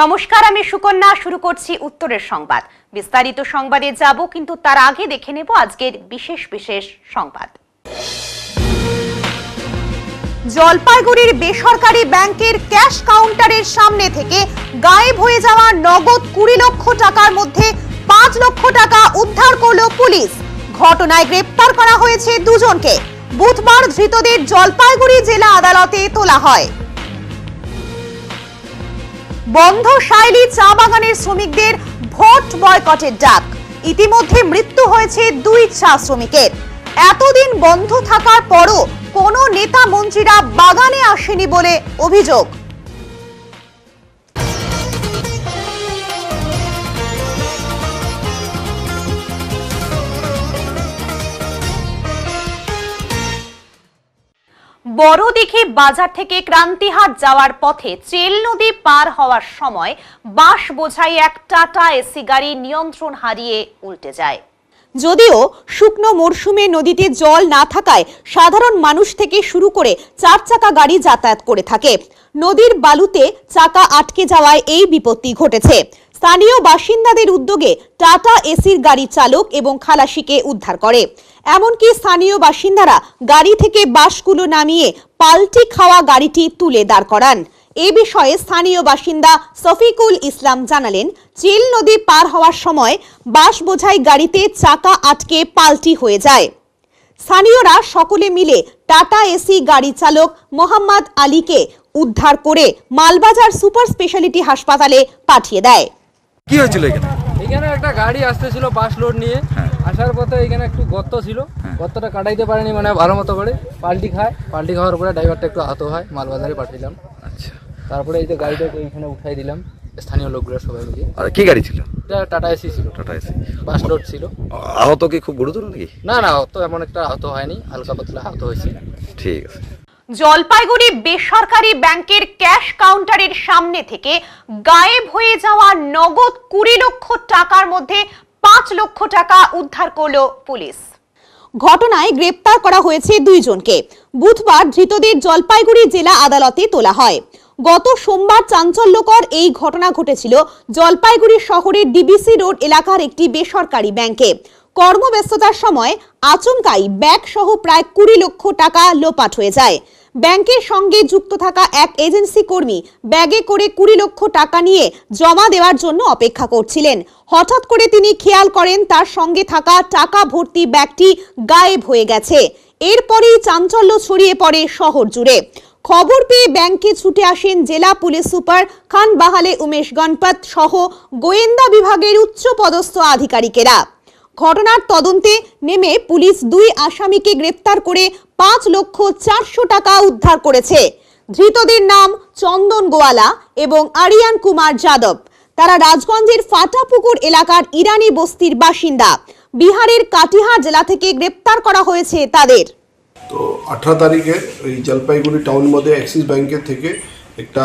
নমস্কার আমি সুকন্যা শুরু করছি উত্তরের সংবাদ বিস্তারিত সংবাদে যাব কিন্তু তার আগে দেখে নেব আজকের বিশেষ বিশেষ সংবাদ জলপাইগুড়ির বেসরকারি ব্যাংকের ক্যাশ কাউন্টারের সামনে থেকে গায়েব হয়ে যাওয়া নগদ কুড়ি লক্ষ টাকার মধ্যে পাঁচ লক্ষ টাকা উদ্ধার করল পুলিশ ঘটনায় গ্রেপ্তার করা হয়েছে দুজনকে বুধবার ধৃতদের জলপাইগুড়ি জেলা আদালতে তোলা হয় বন্ধ সাইলি চা বাগানের শ্রমিকদের ভোট বয়কটের ডাক ইতিমধ্যে মৃত্যু হয়েছে দুই চা শ্রমিকের এতদিন বন্ধ থাকার পরও কোনো নেতা মন্ত্রীরা বাগানে আসেনি বলে অভিযোগ বড় দিঘি বাজার থেকে ক্রান্তিহাট যাওয়ার পথে চেল নদী পার হওয়ার সময় বাস বোঝাই এক টাটা এসি গাড়ি নিয়ন্ত্রণ হারিয়ে উল্টে যায় যদিও শুকনো মরশুমে নদীতে জল না থাকায় সাধারণ মানুষ থেকে শুরু করে চার চাকা গাড়ি যাতায়াত করে থাকে নদীর বালুতে চাকা আটকে যাওয়ায় এই বিপত্তি ঘটেছে স্থানীয় বাসিন্দাদের উদ্যোগে টাটা এসির গাড়ি চালক এবং খালাসিকে উদ্ধার করে এমনকি স্থানীয় বাসিন্দারা গাড়ি থেকে বাসগুলো নামিয়ে পাল্টি খাওয়া গাড়িটি তুলে দাঁড় করান এ বিষয়ে স্থানীয় বাসিন্দা সফিকুল ইসলাম জানালেন চিল নদী পার হওয়ার সময় বাস বোঝাই গাড়িতে চাকা আটকে পাল্টি হয়ে যায় স্থানীয়রা সকলে মিলে টাটা এসি গাড়ি চালক মোহাম্মদ আলীকে উদ্ধার করে মালবাজার সুপার স্পেশালিটি হাসপাতালে পাঠিয়ে দেয় কি হয়েছিল এখানে এখানে একটা গাড়ি আসতেছিল বাস লোড নিয়ে হ্যাঁ। আসার পথে এখানে একটু গর্ত ছিল হ্যাঁ। গর্তটা কাটাইতে পারেনি মানে ভালো মতো করে পাল্টি খায় পাল্টি খাওয়ার পরে ড্রাইভারটা একটু আহত হয় মালবাজারে পাঠিয়েলাম আচ্ছা তারপরে এই যে গাড়িটাকে এখানে উঠাই দিলাম স্থানীয় লোকগুলো সবাই মিলে আর কি গাড়ি ছিল এটা টাটা এসি ছিল টাটা এসি বাস লোড ছিল আহত কি খুব গুরুতর নাকি না না অত এমন একটা আহত হয়নি হালকা পাতলা আহত হয়েছে ঠিক আছে জলপাইগুড়ি বেসরকারি ব্যাংকের ক্যাশ কাউন্টারের সামনে থেকে গায়েব হয়ে যাওয়া নগদ কুড়ি লক্ষ টাকার মধ্যে পাঁচ লক্ষ টাকা উদ্ধার করল পুলিশ ঘটনায় গ্রেপ্তার করা হয়েছে দুইজনকে বুধবার ধৃতদের জলপাইগুড়ি জেলা আদালতে তোলা হয় গত সোমবার চাঞ্চল্যকর এই ঘটনা ঘটেছিল জলপাইগুড়ি শহরের ডিবিসি রোড এলাকার একটি বেসরকারি ব্যাংকে কর্মব্যস্ততার সময় আচমকাই ব্যাগ সহ প্রায় কুড়ি লক্ষ টাকা লোপাট হয়ে যায় ব্যাংকের সঙ্গে যুক্ত থাকা এক এজেন্সি কর্মী ব্যাগে করে কুড়ি লক্ষ টাকা নিয়ে জমা দেওয়ার জন্য অপেক্ষা করছিলেন হঠাৎ করে তিনি খেয়াল করেন তার সঙ্গে থাকা টাকা ভর্তি ব্যাগটি গায়েব হয়ে গেছে এরপরেই চাঞ্চল্য ছড়িয়ে পড়ে শহর জুড়ে খবর পেয়ে ব্যাংকে ছুটে আসেন জেলা পুলিশ সুপার খান বাহালে উমেশ গণপত সহ গোয়েন্দা বিভাগের উচ্চ পদস্থ আধিকারিকেরা ঘটনার তদন্তে নেমে পুলিশ দুই আসামিকে গ্রেপ্তার করে পাঁচ লক্ষ চারশো টাকা উদ্ধার করেছে ধৃতদের নাম চন্দন গোয়ালা এবং আরিয়ান কুমার যাদব তারা রাজগঞ্জের ফাটাপুকুর এলাকার ইরানি বস্তির বাসিন্দা বিহারের কাটিহার জেলা থেকে গ্রেপ্তার করা হয়েছে তাদের তো আঠারো তারিখে ওই জলপাইগুড়ি টাউন মধ্যে অ্যাক্সিস ব্যাংকের থেকে একটা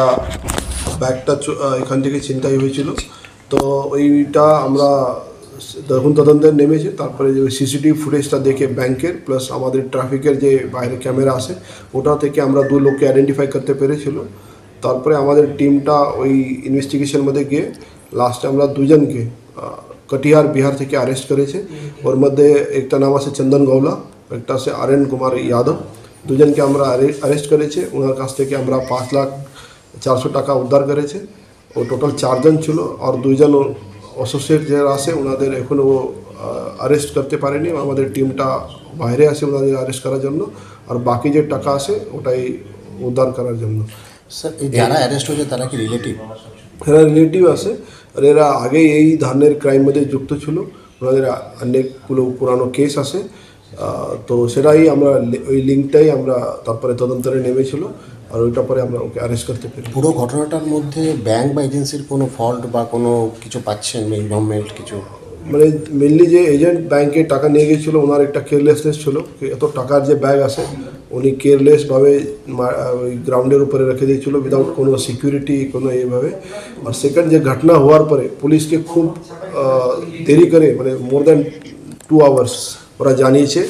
ব্যাগটা এখান থেকে ছিনতাই হয়েছিল তো ওইটা আমরা তার হন্তদন্তের নেমেছে তারপরে যে সিসিটি ফুটেজটা দেখে ব্যাংকের প্লাস আমাদের ট্রাফিকের যে বাইরে ক্যামেরা আছে ওটা থেকে আমরা দুই লোককে আইডেন্টিফাই করতে পেরেছিল তারপরে আমাদের টিমটা ওই ইনভেস্টিগেশন মধ্যে গিয়ে लास्ट টাইম লা দুইজনকে कटियार বিহার থেকে ареস্ট করেছে ওর মধ্যে একটা নাম আছে चंदन গাवला একটা আছে আরিয়ান কুমার यादव দুইজনকে আমরা ареস্ট করেছে ওনার কাছ থেকে আমরা 5 লাখ 400 টাকা উদ্ধার করেছে ও टोटल चार जन ছিল আর দুইজন ও অসোসিয়েট যারা আছে ওনাদের এখনও আরেস্ট করতে পারেনি আমাদের টিমটা বাইরে আছে ওনাদের আরেস্ট করার জন্য আর বাকি যে টাকা আছে ওটাই উদ্ধার করার জন্য স্যার যারা অ্যারেস্ট হয়েছে তারা কি রিলেটিভ এরা রিলেটিভ আছে আর এরা আগে এই ধরনের ক্রাইম মধ্যে যুক্ত ছিল ওনাদের অনেকগুলো পুরানো কেস আছে তো সেটাই আমরা ওই লিঙ্কটাই আমরা তারপরে তদন্তরে নেমেছিল আর ওইটা পরে আমরা ওকে অ্যারেস্ট করতে পারি পুরো ঘটনাটার মধ্যে ব্যাংক বা এজেন্সির কোনো ফল্ট বা কোনো কিছু পাচ্ছেন গভর্নমেন্ট কিছু মানে মেনলি যে এজেন্ট ব্যাংকে টাকা নিয়ে গিয়েছিল ওনার একটা কেয়ারলেসনেস ছিল এত টাকার যে ব্যাগ আছে উনি কেয়ারলেসভাবে ওই গ্রাউন্ডের উপরে রেখে দিয়েছিল উইদাউট কোনো সিকিউরিটি কোনো এইভাবে আর সেকেন্ড যে ঘটনা হওয়ার পরে পুলিশকে খুব দেরি করে মানে মোর দ্যান টু আওয়ার্স ওরা জানিয়েছে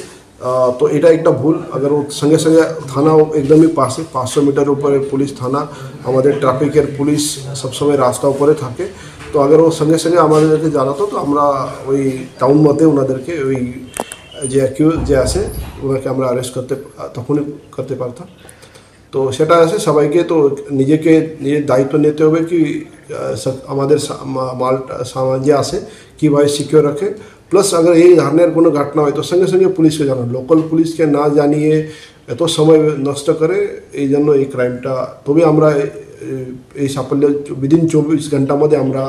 তো এটা একটা ভুল কারণ সঙ্গে সঙ্গে থানা একদমই কাছে 500 মিটার উপরে পুলিশ থানা আমাদের ট্রাফিকের পুলিশ সব সময় রাস্তায় উপরে থাকে তো अगर वो संगे संगे हमारे ಜೊতে যেত だと আমরা ওই টাউন মাঠে উনাদেরকে ওই যে কিউ যে আছে ওটাকে আমরা ареস্ট করতে তখন করতে পারতাম তো সেটা আছে সবাইকে তো নিজে কে নিয়ে দায়িত্ব নিতে হবে কি আমাদের মাল সামাজ্যে আছে কিভাবে সিকিউর রাখে প্লাস আগে এই ধরনের কোনো ঘটনা হয় তো সঙ্গে সঙ্গে পুলিশকে জানানো লোকাল পুলিশকে না জানিয়ে এত সময় নষ্ট করে এই জন্য এই ক্রাইমটা তবে আমরা এই সাফল্য উইদিন চব্বিশ ঘন্টার মধ্যে আমরা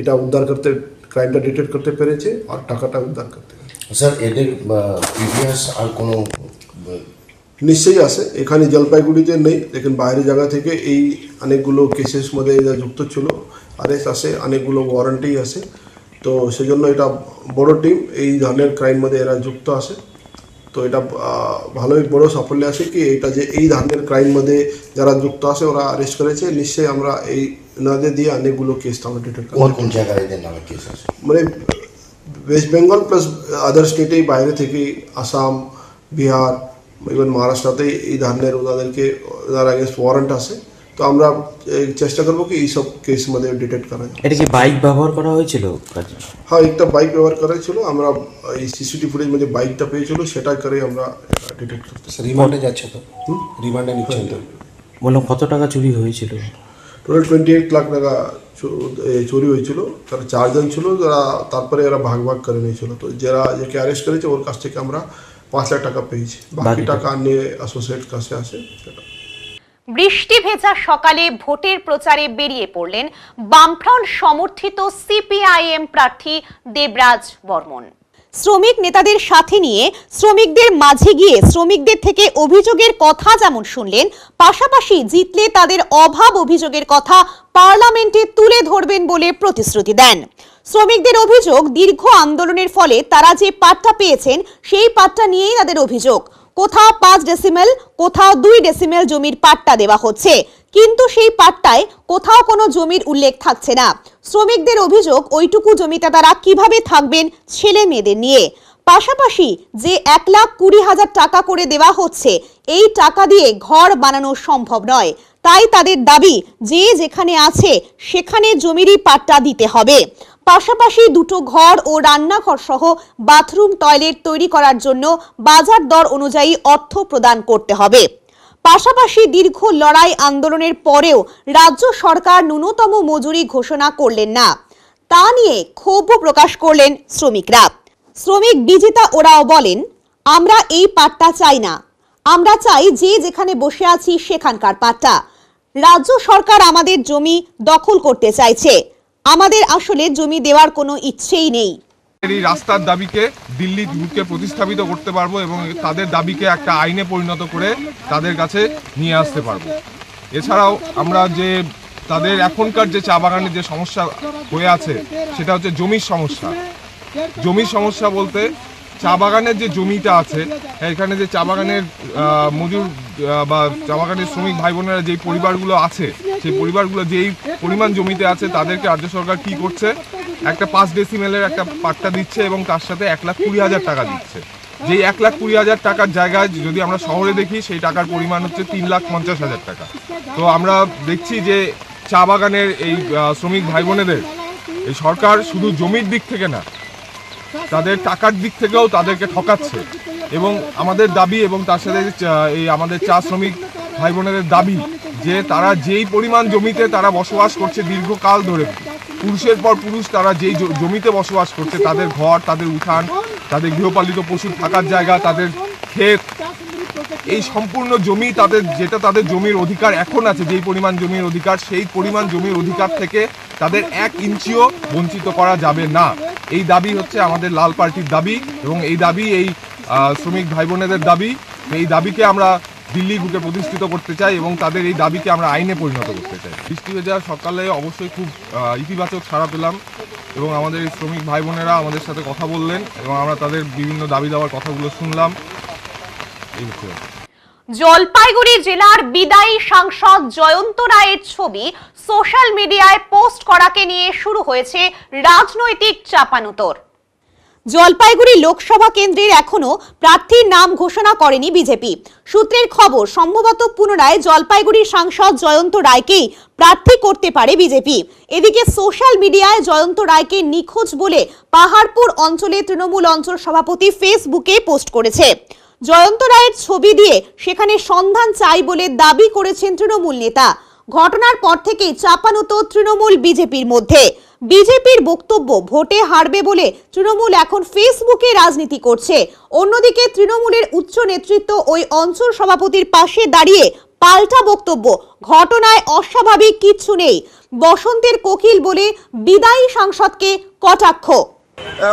এটা উদ্ধার করতে ক্রাইমটা ডিটেক্ট করতে পেরেছি আর টাকাটা উদ্ধার করতে স্যার এদের ইতিহাস আর কোনো নিশ্চয়ই আছে এখানে জলপাইগুড়িতে নেই লেকিন বাইরের জায়গা থেকে এই অনেকগুলো কেসেস মধ্যে যুক্ত ছিল আর এস আছে অনেকগুলো ওয়ারেন্টি আছে তো সেই জন্য এটা বড় টিম এই ধরনের ক্রাইম মধ্যে এরা যুক্ত আছে তো এটা ভালোই বড় সাফল্য আছে কি এটা যে এই ধরনের ক্রাইম মধ্যে যারা যুক্ত আছে ওরা অ্যারেস্ট করেছে নিশ্চয়ই আমরা এই নাদের দিয়ে অনেকগুলো কেস তো আমাদের কোন জায়গায় কেস আছে মানে ওয়েস্ট বেঙ্গল প্লাস আদার স্টেটে বাইরে থেকে আসাম বিহার ইভেন মহারাষ্ট্রতে এই ধরনের ওনাদেরকে যারা আগে ওয়ারেন্ট আছে তো আমরা চেষ্টা করবো কি এইসব কেস মানে ডিটেক্ট করা যায় এটা কি বাইক ব্যবহার করা হয়েছিল হ্যাঁ একটা বাইক ব্যবহার করা হয়েছিল আমরা এই সিসিটিভি ফুটেজ মধ্যে বাইকটা পেয়েছিল সেটা করে আমরা ডিটেক্ট করতে রিমান্ডে যাচ্ছে তো রিমান্ডে হ্যাঁ, নিচ্ছে তো হ্যাঁ। বলো কত টাকা চুরি হয়েছিল টোটাল টোয়েন্টি এইট লাখ টাকা চুরি হয়েছিল তারা চারজন ছিল যারা তারপরে এরা ভাগ ভাগ করে নিয়েছিল তো যারা যাকে অ্যারেস্ট করেছে ওর কাছ থেকে আমরা পাঁচ লাখ টাকা পেয়েছি বাকি টাকা নিয়ে অ্যাসোসিয়েট কাছে আসে সেটা বৃষ্টি ভেজা সকালে ভোটের প্রচারে বেরিয়ে পড়লেন বামফ্রন্ট সমর্থিত সিপিআইএম প্রার্থী দেবরাজ বর্মন শ্রমিক নেতাদের সাথে নিয়ে শ্রমিকদের মাঝে গিয়ে শ্রমিকদের থেকে অভিযোগের কথা যেমন শুনলেন পাশাপাশি জিতলে তাদের অভাব অভিযোগের কথা পার্লামেন্টে তুলে ধরবেন বলে প্রতিশ্রুতি দেন শ্রমিকদের অভিযোগ দীর্ঘ আন্দোলনের ফলে তারা যে পাট্টা পেয়েছেন সেই পাট্টা নিয়েই তাদের অভিযোগ কোথাও পাঁচ ডেসিমেল কোথাও দুই ডেসিমেল জমির পাট্টা দেওয়া হচ্ছে কিন্তু সেই পাট্টায় কোথাও কোনো জমির উল্লেখ থাকছে না শ্রমিকদের অভিযোগ ওইটুকু জমিতে তারা কিভাবে থাকবেন ছেলে মেয়েদের নিয়ে পাশাপাশি যে এক লাখ কুড়ি হাজার টাকা করে দেওয়া হচ্ছে এই টাকা দিয়ে ঘর বানানো সম্ভব নয় তাই তাদের দাবি যে যেখানে আছে সেখানে জমিরই পাট্টা দিতে হবে পাশাপাশি দুটো ঘর ও রান্নাঘর সহ বাথরুম টয়লেট তৈরি করার জন্য বাজার দর অনুযায়ী অর্থ প্রদান করতে হবে পাশাপাশি দীর্ঘ লড়াই আন্দোলনের পরেও রাজ্য সরকার ন্যূনতম মজুরি ঘোষণা করলেন না তা নিয়ে ক্ষোভ প্রকাশ করলেন শ্রমিকরা শ্রমিক বিজেতা ওরাও বলেন আমরা এই পাট্টা চাই না আমরা চাই যে যেখানে বসে আছি সেখানকার পাট্টা রাজ্য সরকার আমাদের জমি দখল করতে চাইছে আমাদের আসলে জমি দেওয়ার কোনো ইচ্ছেই নেই এই রাস্তার দাবিকে দিল্লি বুকে প্রতিস্থাপিত করতে পারবো এবং তাদের দাবিকে একটা আইনে পরিণত করে তাদের কাছে নিয়ে আসতে পারবো এছাড়াও আমরা যে তাদের এখনকার যে চা বাগানের যে সমস্যা হয়ে আছে সেটা হচ্ছে জমির সমস্যা জমির সমস্যা বলতে চা বাগানের যে জমিটা আছে এখানে যে চা বাগানের মজুর বা চা বাগানের শ্রমিক ভাই বোনেরা যেই পরিবারগুলো আছে সেই পরিবারগুলো যেই পরিমাণ জমিতে আছে তাদেরকে রাজ্য সরকার কি করছে একটা পাঁচ ডেসিমেলের একটা পাট্টা দিচ্ছে এবং তার সাথে এক লাখ কুড়ি হাজার টাকা দিচ্ছে যেই এক লাখ কুড়ি হাজার টাকার জায়গায় যদি আমরা শহরে দেখি সেই টাকার পরিমাণ হচ্ছে তিন লাখ পঞ্চাশ হাজার টাকা তো আমরা দেখছি যে চা বাগানের এই শ্রমিক ভাই বোনেদের এই সরকার শুধু জমির দিক থেকে না তাদের টাকার দিক থেকেও তাদেরকে ঠকাচ্ছে এবং আমাদের দাবি এবং তার সাথে এই আমাদের চা শ্রমিক ভাই বোনেদের দাবি যে তারা যেই পরিমাণ জমিতে তারা বসবাস করছে দীর্ঘকাল ধরে পুরুষের পর পুরুষ তারা যেই জমিতে বসবাস করছে তাদের ঘর তাদের উঠান তাদের গৃহপালিত পশু থাকার জায়গা তাদের ক্ষেত এই সম্পূর্ণ জমি তাদের যেটা তাদের জমির অধিকার এখন আছে যেই পরিমাণ জমির অধিকার সেই পরিমাণ জমির অধিকার থেকে তাদের এক ইঞ্চিও বঞ্চিত করা যাবে না এই দাবি হচ্ছে আমাদের লাল পার্টির দাবি এবং এই দাবি এই শ্রমিক ভাই বোনেদের দাবি এই দাবিকে আমরা দিল্লি বুকে প্রতিষ্ঠিত করতে চাই এবং তাদের এই দাবিকে আমরা আইনে পরিণত করতে চাই বৃষ্টি হয়ে যাওয়ার সকালে অবশ্যই খুব ইতিবাচক ছাড়া পেলাম এবং আমাদের এই শ্রমিক ভাই বোনেরা আমাদের সাথে কথা বললেন এবং আমরা তাদের বিভিন্ন দাবি দাওয়ার কথাগুলো শুনলাম এই হচ্ছে জলপাইগুড়ি জেলার বিদায়ী সাংসদ জয়ন্ত রায়ের ছবি সোশ্যাল মিডিয়ায় পোস্ট করাকে নিয়ে শুরু হয়েছে রাজনৈতিক চাপানুতর জলপাইগুড়ি লোকসভা কেন্দ্রের এখনও প্রার্থীর নাম ঘোষণা করেনি বিজেপি সূত্রের খবর সম্ভবত পুনরায় জলপাইগুড়ির সাংসদ জয়ন্ত রায়কেই প্রার্থী করতে পারে বিজেপি এদিকে সোশ্যাল মিডিয়ায় জয়ন্ত রায়কে নিখোঁজ বলে পাহাড়পুর অঞ্চলে তৃণমূল অঞ্চল সভাপতি ফেসবুকে পোস্ট করেছে জয়ন্ত রায়ের ছবি দিয়ে সেখানে সন্ধান চাই বলে দাবি করেছেন তৃণমূল নেতা ঘটনার পর থেকেই তো তৃণমূল বিজেপির মধ্যে বিজেপির বক্তব্য ভোটে হারবে বলে তৃণমূল এখন ফেসবুকে রাজনীতি করছে অন্যদিকে তৃণমূলের উচ্চ নেতৃত্ব ওই অঞ্চল সভাপতির পাশে দাঁড়িয়ে পাল্টা বক্তব্য ঘটনায় অস্বাভাবিক কিচ্ছু নেই বসন্তের কোকিল বলে বিদায়ী সাংসদকে কটাক্ষ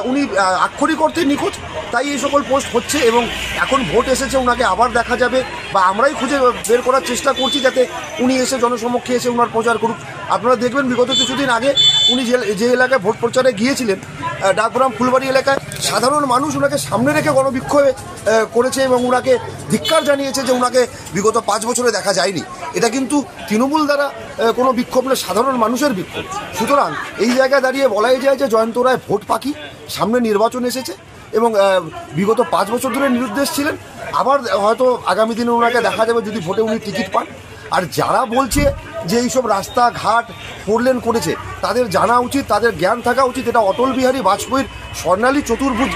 উনি আক্ষরিক অর্থে নিখোঁজ তাই এই সকল পোস্ট হচ্ছে এবং এখন ভোট এসেছে ওনাকে আবার দেখা যাবে বা আমরাই খুঁজে বের করার চেষ্টা করছি যাতে উনি এসে জনসমক্ষে এসে ওনার প্রচার করুক আপনারা দেখবেন বিগত কিছুদিন আগে উনি যে যে এলাকায় ভোট প্রচারে গিয়েছিলেন ডাকগ্রাম ফুলবাড়ি এলাকায় সাধারণ মানুষ ওনাকে সামনে রেখে গণবিক্ষোভে করেছে এবং ওনাকে ধিক্কার জানিয়েছে যে ওনাকে বিগত পাঁচ বছরে দেখা যায়নি এটা কিন্তু তৃণমূল দ্বারা কোনো বিক্ষোভ না সাধারণ মানুষের বিক্ষোভ সুতরাং এই জায়গায় দাঁড়িয়ে বলাই যায় যে জয়ন্ত রায় ভোট পাখি কি সামনে নির্বাচন এসেছে এবং বিগত পাঁচ বছর ধরে নিরুদ্দেশ ছিলেন আবার হয়তো আগামী দিনে ওনাকে দেখা যাবে যদি ভোটে উনি টিকিট পান আর যারা বলছে যে এইসব রাস্তাঘাট ফোরলেন করেছে তাদের জানা উচিত তাদের জ্ঞান থাকা উচিত এটা অটল বিহারী বাজপেয়ীর স্বর্ণালী চতুর্ভুজ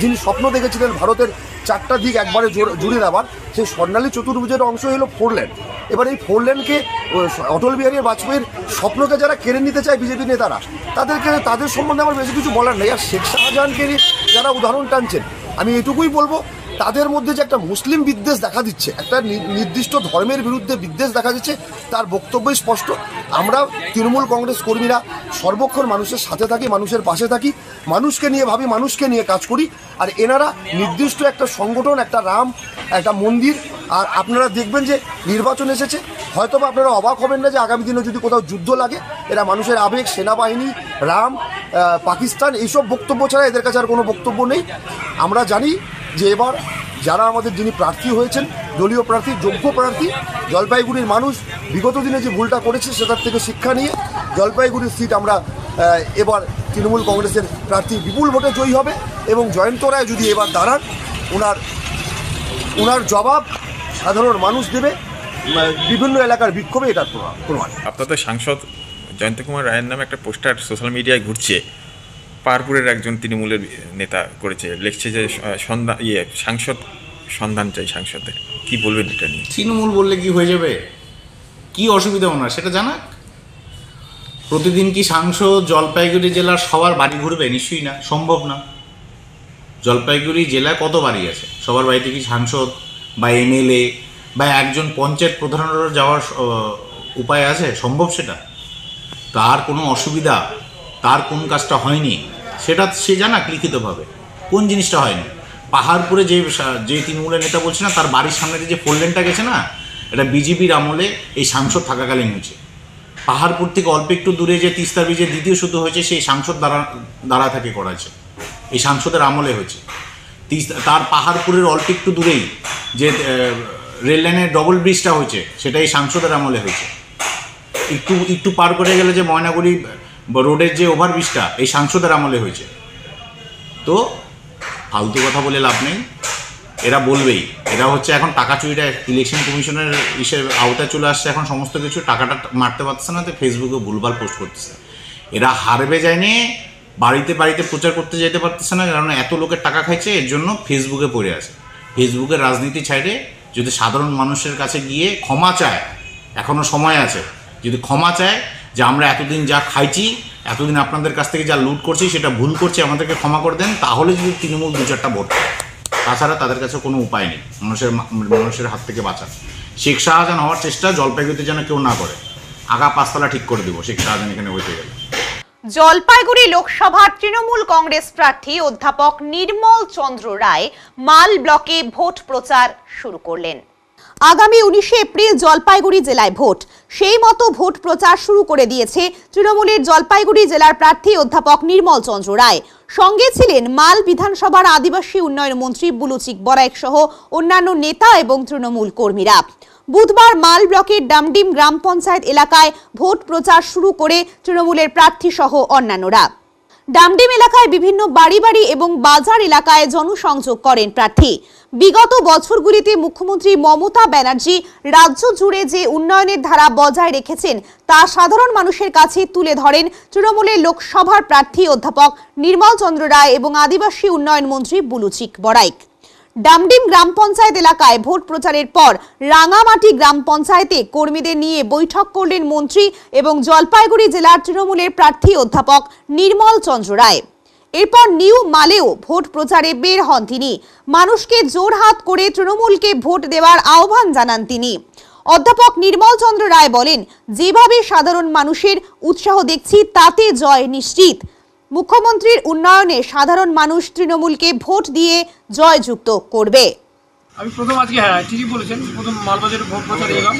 যিনি স্বপ্ন দেখেছিলেন ভারতের চারটা দিক একবারে জুড়ে দেওয়ার সেই স্বর্ণালী চতুর্ভুজের অংশ হলো ফোর এবার এই ফোর অটল বিহারী বাজপেয়ীর স্বপ্নকে যারা কেড়ে নিতে চায় বিজেপি নেতারা তাদেরকে তাদের সম্বন্ধে আমার বেশি কিছু বলার নেই আর শেখ শাহজাহানকে যারা উদাহরণ টানছেন আমি এটুকুই বলবো তাদের মধ্যে যে একটা মুসলিম বিদ্বেষ দেখা দিচ্ছে একটা নির্দিষ্ট ধর্মের বিরুদ্ধে বিদ্বেষ দেখা দিচ্ছে তার বক্তব্যই স্পষ্ট আমরা তৃণমূল কংগ্রেস কর্মীরা সর্বক্ষণ মানুষের সাথে থাকি মানুষের পাশে থাকি মানুষকে নিয়ে ভাবি মানুষকে নিয়ে কাজ করি আর এনারা নির্দিষ্ট একটা সংগঠন একটা রাম একটা মন্দির আর আপনারা দেখবেন যে নির্বাচন এসেছে হয়তো বা আপনারা অবাক হবেন না যে আগামী দিনে যদি কোথাও যুদ্ধ লাগে এরা মানুষের আবেগ সেনাবাহিনী রাম পাকিস্তান এইসব বক্তব্য ছাড়া এদের কাছে আর কোনো বক্তব্য নেই আমরা জানি যে এবার যারা আমাদের যিনি প্রার্থী হয়েছেন দলীয় প্রার্থী যোগ্য প্রার্থী জলপাইগুড়ির মানুষ বিগত দিনে যে ভুলটা করেছে সেটার থেকে শিক্ষা নিয়ে জলপাইগুড়ির সিট আমরা এবার তৃণমূল কংগ্রেসের প্রার্থী বিপুল ভোটে জয়ী হবে এবং জয়ন্ত রায় যদি এবার দাঁড়ান ওনার ওনার জবাব সাধারণ মানুষ দেবে বিভিন্ন এলাকার বিক্ষোভে এটার প্রমাণ আপনাদের সাংসদ জয়ন্ত কুমার রায়ের নামে একটা পোস্টার সোশ্যাল মিডিয়ায় ঘুরছে পারপুরের একজন তৃণমূলের নেতা করেছে লিখছে যে সন্ধান ইয়ে সাংসদ সন্ধান চাই সাংসদের কি বলবেন এটা নিয়ে তৃণমূল বললে কি হয়ে যাবে কি অসুবিধা ওনার সেটা জানাক প্রতিদিন কি সাংসদ জলপাইগুড়ি জেলার সবার বাড়ি ঘুরবে নিশ্চয়ই না সম্ভব না জলপাইগুড়ি জেলায় কত বাড়ি আছে সবার বাড়িতে কি সাংসদ বা এমএলএ বা একজন পঞ্চায়েত প্রধানেরও যাওয়ার উপায় আছে সম্ভব সেটা তার কোনো অসুবিধা তার কোন কাজটা হয়নি সেটা সে জানা লিখিতভাবে কোন জিনিসটা হয়নি পাহাড়পুরে যে যে তৃণমূলের নেতা বলছে না তার বাড়ির সামনে যে ফোরলেনটা গেছে না এটা বিজেপির আমলে এই সাংসদ থাকাকালীন হয়েছে পাহাড়পুর থেকে অল্প একটু দূরে যে তিস্তা ব্রিজে দ্বিতীয় সেতু হয়েছে সেই সাংসদ দ্বারা দ্বারা থাকে করা এই সাংসদের আমলে হয়েছে তার পাহাড়পুরের অল্প একটু দূরেই যে রেল লাইনের ডবল ব্রিজটা হয়েছে সেটা এই সাংসদের আমলে হয়েছে একটু একটু পার করে গেলে যে ময়নাগুড়ি রোডের যে ওভারব্রিজটা এই সাংসদের আমলে হয়েছে তো ফালতু কথা বলে লাভ নেই এরা বলবেই এরা হচ্ছে এখন টাকা চুরিটা ইলেকশন কমিশনের হিসেবে আওতায় চলে আসছে এখন সমস্ত কিছু টাকাটা মারতে পারছে না তো ফেসবুকে ভুলভাল পোস্ট করতেছে এরা হারবে যায়নি বাড়িতে বাড়িতে প্রচার করতে যেতে পারতেছে না কারণ এত লোকের টাকা খাইছে এর জন্য ফেসবুকে পড়ে আছে ফেসবুকের রাজনীতি ছাইড়ে যদি সাধারণ মানুষের কাছে গিয়ে ক্ষমা চায় এখনও সময় আছে যদি ক্ষমা চায় যে আমরা এতদিন যা খাইছি এতদিন আপনাদের কাছ থেকে যা লুট করছি সেটা ভুল করছি আমাদেরকে ক্ষমা করে দেন তাহলে যদি তৃণমূল দু চারটা ভোট তাছাড়া তাদের কাছে কোনো উপায় নেই মানুষের মানুষের হাত থেকে বাঁচার শেখ শাহজাহান হওয়ার চেষ্টা জলপাইগুড়িতে যেন কেউ না করে আগা পাঁচতলা ঠিক করে দেবো শেখ শাহজাহান এখানে হইতে গেলে জলপাইগুড়ি লোকসভার তৃণমূল কংগ্রেস প্রার্থী অধ্যাপক নির্মল চন্দ্র রায় মাল ব্লকে ভোট প্রচার শুরু করলেন আগামী উনিশে এপ্রিল জলপাইগুড়ি জেলায় ভোট সেই মতো ভোট প্রচার শুরু করে দিয়েছে তৃণমূলের জলপাইগুড়ি জেলার প্রার্থী অধ্যাপক নির্মল চন্দ্র রায় সঙ্গে ছিলেন মাল বিধানসভার আদিবাসী উন্নয়ন মন্ত্রী বুলুচিক বরাইক সহ অন্যান্য নেতা এবং তৃণমূল কর্মীরা বুধবার মাল ব্লকের ডামডিম গ্রাম পঞ্চায়েত এলাকায় ভোট প্রচার শুরু করে তৃণমূলের প্রার্থী সহ অন্যান্যরা ডামডিম এলাকায় বিভিন্ন বাড়ি বাড়ি এবং বাজার এলাকায় জনসংযোগ করেন প্রার্থী বিগত বছরগুলিতে মুখ্যমন্ত্রী মমতা ব্যানার্জি রাজ্য জুড়ে যে উন্নয়নের ধারা বজায় রেখেছেন তা সাধারণ মানুষের কাছে তুলে ধরেন তৃণমূলের লোকসভার প্রার্থী অধ্যাপক নির্মল চন্দ্র রায় এবং আদিবাসী উন্নয়ন মন্ত্রী বুলুচিক বড়াইক ডামডিম গ্রাম পঞ্চায়েত এলাকায় ভোট প্রচারের পর রাঙামাটি গ্রাম পঞ্চায়েতে কর্মীদের নিয়ে বৈঠক করলেন মন্ত্রী এবং জলপাইগুড়ি জেলার তৃণমূলের প্রার্থী অধ্যাপক নির্মল চন্দ্র রায় এরপর নিউ মালেও ভোট প্রচারে বের হন তিনি মানুষকে জোরহাত করে তৃণমূলকে ভোট দেওয়ার আহ্বান জানান তিনি অধ্যাপক নির্মল চন্দ্র রায় বলেন যেভাবে সাধারণ মানুষের উৎসাহ দেখছি তাতে জয় নিশ্চিত মুখ্যমন্ত্রীর উন্নয়নে সাধারণ মানুষ তৃণমূলকে ভোট দিয়ে জয়যুক্ত করবে আমি প্রথম আজকে হ্যাঁ ঠিকই বলেছেন প্রথম মালবাজার ভোট প্রচারে এলাম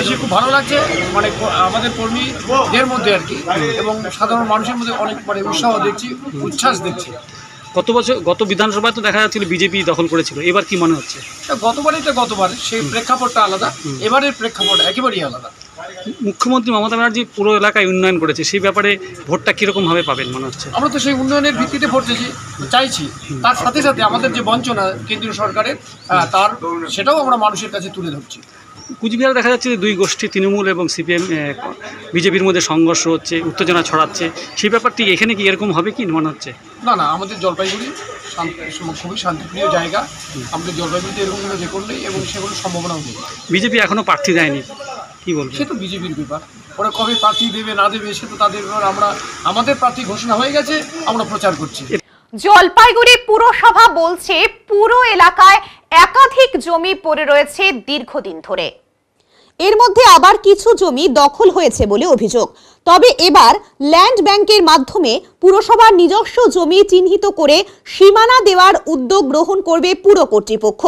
এসে খুব ভালো লাগছে মানে আমাদের কর্মীদের মধ্যে আর কি এবং সাধারণ মানুষের মধ্যে অনেক মানে উৎসাহ দেখছি উচ্ছ্বাস দেখছি গত বছর গত বিধানসভায় তো দেখা যাচ্ছিল বিজেপি দখল করেছিল এবার কি মনে হচ্ছে গতবারই তো গতবার সেই প্রেক্ষাপটটা আলাদা এবারের প্রেক্ষাপট একেবারেই আলাদা মুখ্যমন্ত্রী মমতা ব্যানার্জি পুরো এলাকায় উন্নয়ন করেছে সেই ব্যাপারে ভোটটা কীরকমভাবে পাবেন মনে হচ্ছে আমরা তো সেই উন্নয়নের ভিত্তিতে ভোট চাইছি তার সাথে সাথে আমাদের যে বঞ্চনা কেন্দ্রীয় সরকারের তার সেটাও আমরা মানুষের কাছে তুলে ধরছি কুচবিহারে দেখা যাচ্ছে যে দুই গোষ্ঠী তৃণমূল এবং সিপিএম বিজেপির মধ্যে সংঘর্ষ হচ্ছে উত্তেজনা ছড়াচ্ছে সেই ব্যাপারটি এখানে কি এরকম হবে কি মনে হচ্ছে না না আমাদের জলপাইগুড়ি খুবই শান্তিপ্রিয় জায়গা আমাদের জলপাইগুড়িতে এরকম কোনো রেকর্ড নেই এবং সেগুলো সম্ভাবনাও নেই বিজেপি এখনও প্রার্থী দেয়নি কি বলবো সে তো বিজেপির ব্যাপার ওরা কবে প্রার্থী দেবে না দেবে সে তো তাদের ব্যাপার আমরা আমাদের প্রার্থী ঘোষণা হয়ে গেছে আমরা প্রচার করছি জলপাইগুড়ি পুরসভা বলছে পুরো এলাকায় একাধিক জমি পড়ে রয়েছে দীর্ঘদিন ধরে এর মধ্যে আবার কিছু জমি দখল হয়েছে বলে অভিযোগ তবে এবার ল্যান্ড ব্যাংকের মাধ্যমে পুরসভার নিজস্ব জমি চিহ্নিত করে সীমানা দেওয়ার উদ্যোগ গ্রহণ করবে পুর কর্তৃপক্ষ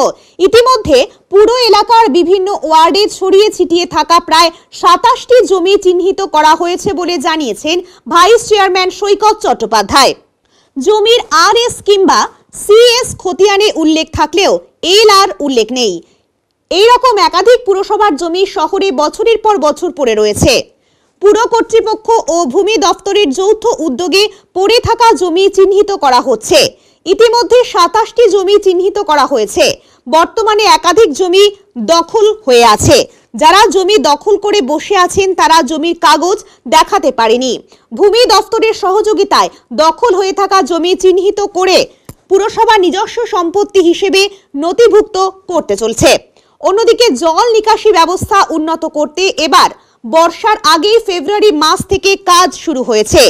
ইতিমধ্যে পুরো এলাকার বিভিন্ন ওয়ার্ডে ছড়িয়ে ছিটিয়ে থাকা প্রায় সাতাশটি জমি চিহ্নিত করা হয়েছে বলে জানিয়েছেন ভাইস চেয়ারম্যান সৈকত চট্টোপাধ্যায় জমির আর এস কিংবা সিএস খতিয়ানে উল্লেখ থাকলেও এল আর উল্লেখ নেই এইরকম একাধিক পুরসভার জমি শহরে বছরের পর বছর পড়ে রয়েছে পুর কর্তৃপক্ষ ও ভূমি দফতরের যৌথ উদ্যোগে পড়ে থাকা জমি চিহ্নিত করা হচ্ছে ইতিমধ্যে সাতাশটি জমি চিহ্নিত করা হয়েছে বর্তমানে একাধিক জমি দখল হয়ে আছে যারা জমি দখল করে বসে আছেন তারা জমির কাগজ দেখাতে পারেনি ভূমি দফতরের সহযোগিতায় দখল হয়ে থাকা জমি চিহ্নিত করে পুরসভা নিজস্ব সম্পত্তি হিসেবে নথিভুক্ত করতে চলছে অন্যদিকে জল নিকাশি ব্যবস্থা উন্নত করতে এবার বর্ষার আগেই ফেব্রুয়ারি মাস থেকে কাজ শুরু হয়েছে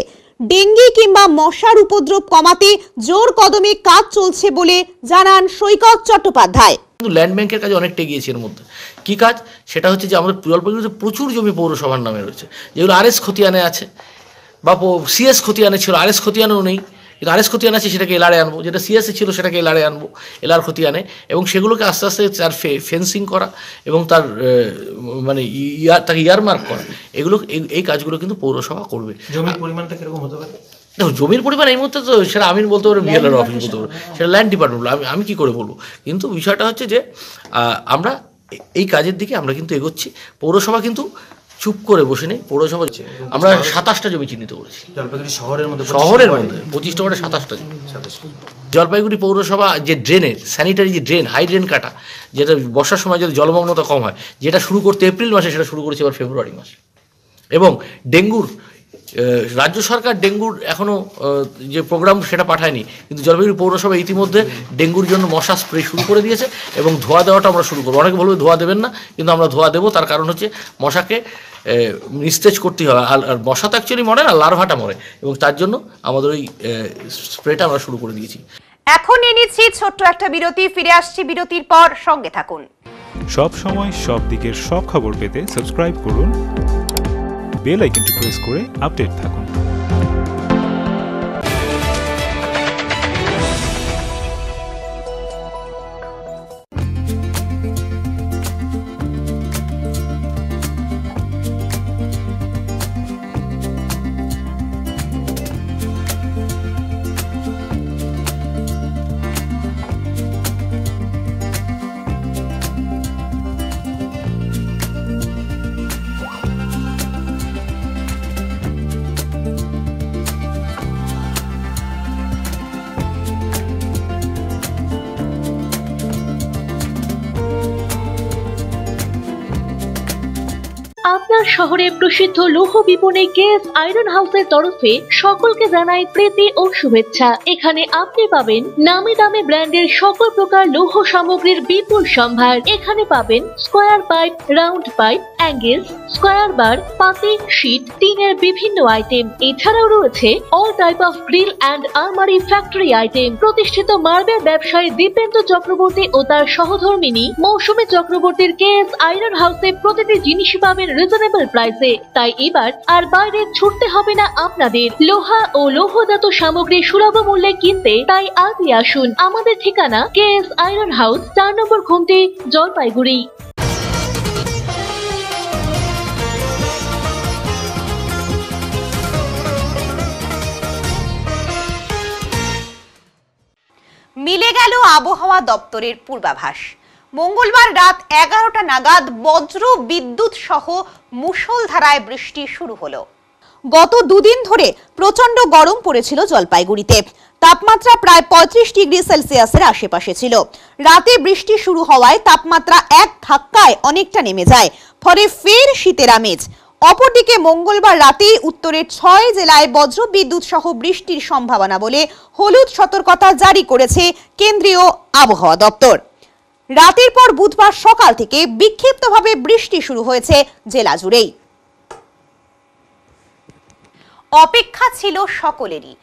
ডেঙ্গি কিংবা মশার উপদ্রব কমাতে জোর কদমে কাজ চলছে বলে জানান সৈকত চট্টোপাধ্যায় কিন্তু ল্যান্ড ব্যাংকের কাজ অনেকটা গিয়েছে এর মধ্যে কী কাজ সেটা হচ্ছে যে আমাদের জলপাইগুড়িতে প্রচুর জমি পৌরসভার নামে রয়েছে যেগুলো আরএস খতিয়ানে আছে বা সিএস খতিয়ানে ছিল আরএস খতিয়ানেও নেই কিন্তু আরএস খতিয়ান আছে সেটাকে এলআরে আনবো যেটা সিএসএ ছিল সেটাকে এলআরে আনবো এলআর খতিয়ানে এবং সেগুলোকে আস্তে আস্তে তার ফেন্সিং করা এবং তার মানে ইয়ার তাকে ইয়ারমার্ক করা এগুলো এই কাজগুলো কিন্তু পৌরসভা করবে জমির পরিমাণটা কীরকম হতে পারে দেখো জমির পরিমাণ এই মুহূর্তে তো সেটা আমি বলতে পারবো বিএলআর অফিস বলতে পারবো সেটা ল্যান্ড ডিপার্টমেন্ট আমি আমি কী করে বলবো কিন্তু বিষয়টা হচ্ছে যে আমরা এই কাজের দিকে আমরা কিন্তু এগোচ্ছি পৌরসভা কিন্তু চুপ করে বসে নেই পৌরসভা আমরা সাতাশটা জমি চিহ্নিত করেছি শহরের মধ্যে শহরের মধ্যে পঁচিশটা করে মানে সাতাশটা জমি জলপাইগুড়ি পৌরসভা যে ড্রেনের স্যানিটারি যে ড্রেন হাই ড্রেন কাটা যেটা বর্ষার সময় যদি জলমগ্নতা কম হয় যেটা শুরু করতে এপ্রিল মাসে সেটা শুরু করেছে এবার ফেব্রুয়ারি মাসে এবং ডেঙ্গুর রাজ্য সরকার ডেঙ্গুর এখনও যে প্রোগ্রাম সেটা পাঠায়নি কিন্তু জলপাইগুড়ি পৌরসভা ইতিমধ্যে ডেঙ্গুর জন্য মশা স্প্রে শুরু করে দিয়েছে এবং ধোয়া দেওয়াটা আমরা শুরু করবো অনেকে বলবে ধোয়া দেবেন না কিন্তু আমরা ধোয়া দেবো তার কারণ হচ্ছে মশাকে নিস্তেজ করতেই হবে আর মশা তো অ্যাকচুয়ালি মরে না লার্ভাটা মরে এবং তার জন্য আমাদের ওই স্প্রেটা আমরা শুরু করে দিয়েছি এখন নিয়ে নিচ্ছি ছোট্ট একটা বিরতি ফিরে আসছি বিরতির পর সঙ্গে থাকুন সব সময় সব দিকের সব খবর পেতে সাবস্ক্রাইব করুন বেল আইকনটি প্রেস করে আপডেট থাকুন শহরে প্রসিদ্ধ লৌহ বিপণী কেস আয়রন হাউসের তরফে সকলকে জানায় প্রীতি ও শুভেচ্ছা এখানে আপনি পাবেন নামি দামি ব্র্যান্ডের সকল প্রকার লৌহ সামগ্রীর বিপুল সম্ভার এখানে পাবেন square pipe round pipe angles square bar পাতি শীত টিনের বিভিন্ন আইটেম এছাড়াও রয়েছে all type of grill and আলমারি ফ্যাক্টরি আইটেম প্রতিষ্ঠিত মার্বেল ব্যবসায়ী দীপেন্দ্র চক্রবর্তী ও তার সহধর্মিনী মৌসুমী চক্রবর্তীর কে এস আয়রন হাউসে প্রতিটি জিনিসই পাবেন রিজনেবল প্রাইসে তাই এবার আর বাইরে ছুটতে হবে না আপনাদের লোহা ও লৌহজাত সামগ্রী সুলভ মূল্যে কিনতে তাই আজই আসুন আমাদের ঠিকানা কে এস আয়রন হাউস চার নম্বর ঘুমটি জলপাইগুড়ি মিলে গেল আবহাওয়া দপ্তরের পূর্বাভাস মঙ্গলবার রাত এগারোটা নাগাদ বজ্র বিদ্যুৎ সহ মুষলধারায় বৃষ্টি শুরু হলো গত দুদিন ধরে প্রচন্ড গরম পড়েছিল জলপাইগুড়িতে তাপমাত্রা প্রায় পঁয়ত্রিশ ডিগ্রি সেলসিয়াসের আশেপাশে ছিল রাতে বৃষ্টি শুরু হওয়ায় তাপমাত্রা এক ধাক্কায় অনেকটা নেমে যায় ফলে ফের শীতের আমেজ অপরদিকে মঙ্গলবার রাতেই উত্তরের ছয় জেলায় বজ্রবিদ্যুৎ সহ বৃষ্টির সম্ভাবনা বলে হলুদ সতর্কতা জারি করেছে কেন্দ্রীয় আবহাওয়া দপ্তর রাতের পর বুধবার সকাল থেকে বিক্ষিপ্তভাবে বৃষ্টি শুরু হয়েছে জেলা জুড়েই অপেক্ষা ছিল সকলেরই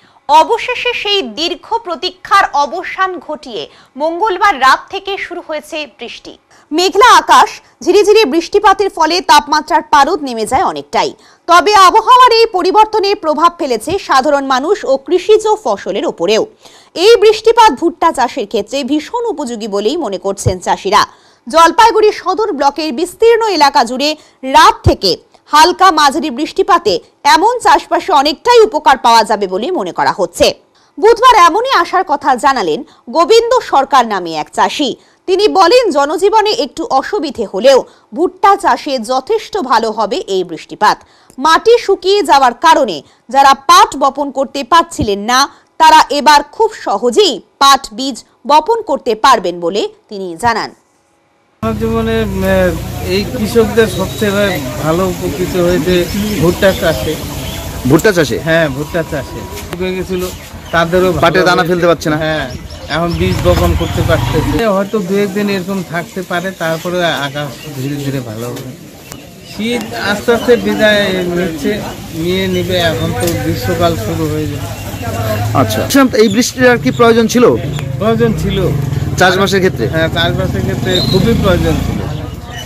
অবশেষে সেই দীর্ঘ প্রতীক্ষার অবসান ঘটিয়ে মঙ্গলবার রাত থেকে শুরু হয়েছে বৃষ্টি মেঘলা আকাশ ধীরে ধীরে বৃষ্টিপাতের ফলে তাপমাত্রার পারদ নেমে যায় অনেকটাই তবে আবহাওয়ার এই পরিবর্তনের প্রভাব ফেলেছে সাধারণ মানুষ ও কৃষিজ ফসলের ওপরেও এই বৃষ্টিপাত ভুট্টা চাষের ক্ষেত্রে ভীষণ উপযোগী বলেই মনে করছেন চাষিরা জলপাইগুড়ি সদর ব্লকের বিস্তীর্ণ এলাকা জুড়ে রাত থেকে হালকা মাঝারি বৃষ্টিপাতে এমন চাষবাসে অনেকটাই উপকার পাওয়া যাবে বলে মনে করা হচ্ছে বুধবার এমনই আসার কথা জানালেন গোবিন্দ সরকার নামে এক চাষি তিনি বলেন জনজীবনে একটু অসুবিধে হলেও ভুট্টা চাষে যথেষ্ট ভালো হবে এই বৃষ্টিপাত মাটি শুকিয়ে যাওয়ার কারণে যারা পাট বপন করতে পারছিলেন না তারা এবার খুব সহজেই পাট বীজ বপন করতে পারবেন বলে তিনি জানান জীবনে এই কৃষকদের সবচেয়ে ভালো উপকৃত হয়েছে ভুট্টা চাষে ভুট্টা চাষে হ্যাঁ ভুট্টা চাষে গেছিল তাদেরও পাটের দানা ফেলতে পারছে না হ্যাঁ এখন বীজ বপন করতে পারতেছে হয়তো দু একদিন এরকম থাকতে পারে তারপরে আকাশ ধীরে ধীরে ভালো হবে শীত আস্তে আস্তে বিদায় নিচ্ছে নিয়ে নিবে এখন তো গ্রীষ্মকাল শুরু হয়ে যাবে আচ্ছা এই বৃষ্টির আর কি প্রয়োজন ছিল প্রয়োজন ছিল চাষবাসের ক্ষেত্রে হ্যাঁ চাষবাসের ক্ষেত্রে খুবই প্রয়োজন ছিল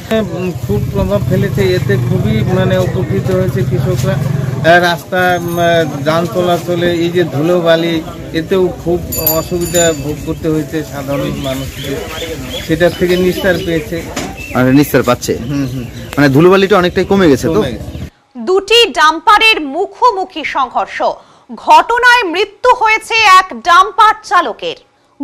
হ্যাঁ, খুব প্রভাব ফেলেছে এতে খুবই মানে উপকৃত হয়েছে কৃষকরা রাস্তা যান চলাচলে এই যে ধুলোবালি এতেও খুব অসুবিধা ভোগ করতে হয়েছে সাধারণ মানুষকে সেটার থেকে নিস্তার পেয়েছে মানে নিস্তার পাচ্ছে মানে ধুলোবালিটা অনেকটাই কমে গেছে তো দুটি ডাম্পারের মুখোমুখি সংঘর্ষ ঘটনায় মৃত্যু হয়েছে এক ডাম্পার চালকের